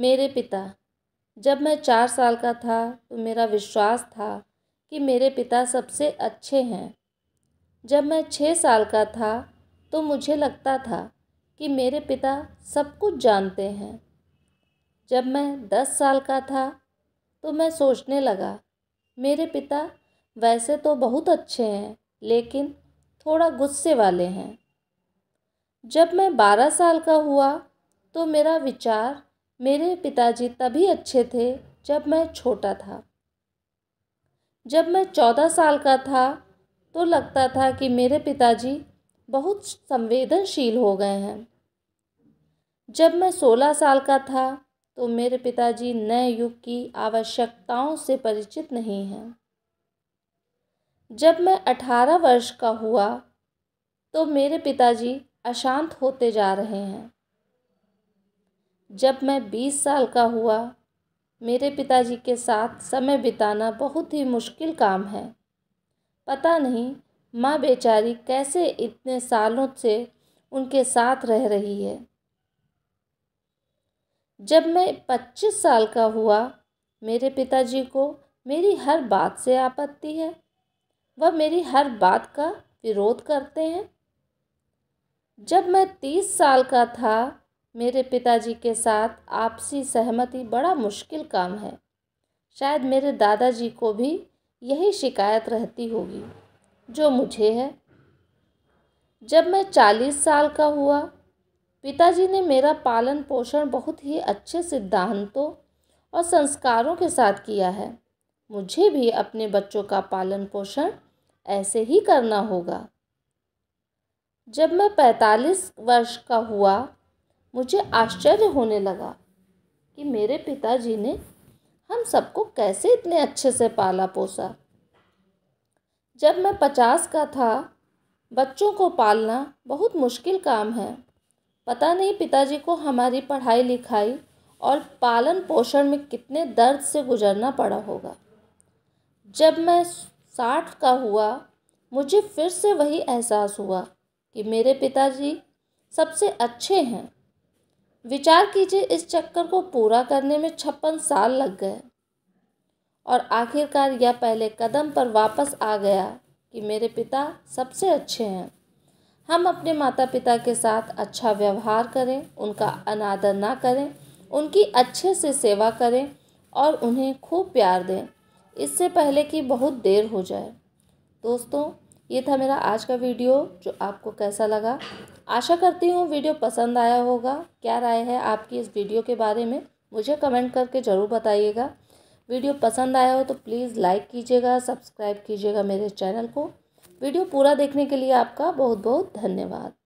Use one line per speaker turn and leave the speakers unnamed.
मेरे पिता जब मैं चार साल का था तो मेरा विश्वास था कि मेरे पिता सबसे अच्छे हैं जब मैं छः साल का था तो मुझे लगता था कि मेरे पिता सब कुछ जानते हैं जब मैं दस साल का था तो मैं सोचने लगा मेरे पिता वैसे तो बहुत अच्छे हैं लेकिन थोड़ा गुस्से वाले हैं जब मैं बारह साल का हुआ तो मेरा विचार मेरे पिताजी तभी अच्छे थे जब मैं छोटा था जब मैं चौदह साल का था तो लगता था कि मेरे पिताजी बहुत संवेदनशील हो गए हैं जब मैं सोलह साल का था तो मेरे पिताजी नए युग की आवश्यकताओं से परिचित नहीं हैं जब मैं अठारह वर्ष का हुआ तो मेरे पिताजी अशांत होते जा रहे हैं जब मैं बीस साल का हुआ मेरे पिताजी के साथ समय बिताना बहुत ही मुश्किल काम है पता नहीं माँ बेचारी कैसे इतने सालों से उनके साथ रह रही है जब मैं पच्चीस साल का हुआ मेरे पिताजी को मेरी हर बात से आपत्ति है वह मेरी हर बात का विरोध करते हैं जब मैं तीस साल का था मेरे पिताजी के साथ आपसी सहमति बड़ा मुश्किल काम है शायद मेरे दादाजी को भी यही शिकायत रहती होगी जो मुझे है जब मैं चालीस साल का हुआ पिताजी ने मेरा पालन पोषण बहुत ही अच्छे सिद्धांतों और संस्कारों के साथ किया है मुझे भी अपने बच्चों का पालन पोषण ऐसे ही करना होगा जब मैं पैंतालीस वर्ष का हुआ मुझे आश्चर्य होने लगा कि मेरे पिताजी ने हम सबको कैसे इतने अच्छे से पाला पोसा जब मैं पचास का था बच्चों को पालना बहुत मुश्किल काम है पता नहीं पिताजी को हमारी पढ़ाई लिखाई और पालन पोषण में कितने दर्द से गुजरना पड़ा होगा जब मैं साठ का हुआ मुझे फिर से वही एहसास हुआ कि मेरे पिताजी सबसे अच्छे हैं विचार कीजिए इस चक्कर को पूरा करने में छप्पन साल लग गए और आखिरकार यह पहले कदम पर वापस आ गया कि मेरे पिता सबसे अच्छे हैं हम अपने माता पिता के साथ अच्छा व्यवहार करें उनका अनादर ना करें उनकी अच्छे से सेवा करें और उन्हें खूब प्यार दें इससे पहले कि बहुत देर हो जाए दोस्तों ये था मेरा आज का वीडियो जो आपको कैसा लगा आशा करती हूँ वीडियो पसंद आया होगा क्या राय है आपकी इस वीडियो के बारे में मुझे कमेंट करके ज़रूर बताइएगा वीडियो पसंद आया हो तो प्लीज़ लाइक कीजिएगा सब्सक्राइब कीजिएगा मेरे चैनल को वीडियो पूरा देखने के लिए आपका बहुत बहुत धन्यवाद